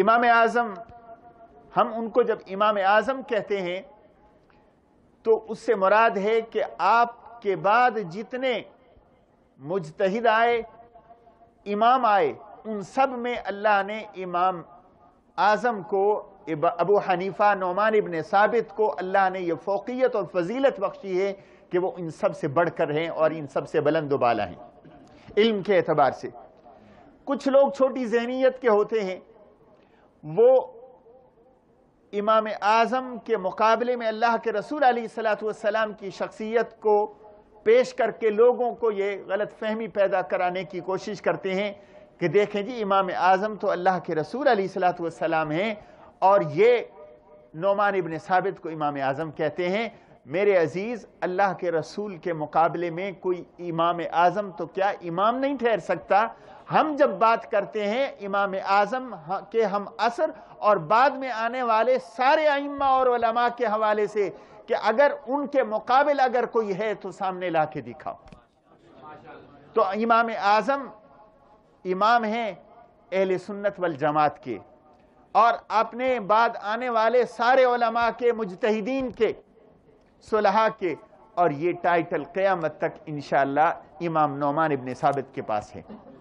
इमाम आज़म हम उनको जब इमाम आज़म कहते हैं तो उससे मुराद है कि आपके बाद जितने मुजतहिद आए इमाम आए उन सब में अल्लाह ने इमाम आज़म को अबू हनीफ़ा नोमान इबन साबित को अल्लाह ने यह फ़ोकियत और फजीलत बख्शी है कि वो इन सब से बढ़कर हैं और इन सब से बुलंद वाला हैं इल्म के एतबार से कुछ लोग छोटी जहनीत के होते हैं वो इमाम आज़म के मुकाबले में अल्लाह के रसूल सलाम की शख्सियत को पेश करके लोगों को ये गलत फहमी पैदा कराने की कोशिश करते हैं कि देखें जी इमाम आज़म तो अल्लाह के रसूल सलाम हैं और ये नोमान इबन साबित को इमाम आज़म कहते हैं मेरे अजीज़ अल्लाह के रसूल के मुकाबले में कोई इमाम आज़म तो क्या इमाम नहीं ठहर सकता हम जब बात करते हैं इमाम आजम के हम असर और बाद में आने वाले सारे आइम्मा और वलमा के हवाले से कि अगर उनके मुकाबले अगर कोई है तो सामने ला के दिखाओ तो इमाम आजम इमाम हैं अहल सुन्नत वल जमात के और अपने बाद आने वाले सारे ओलमा के मुजतहदीन के सुलह के और ये टाइटल क़यामत तक इन इमाम नौमान इबन साबित के पास है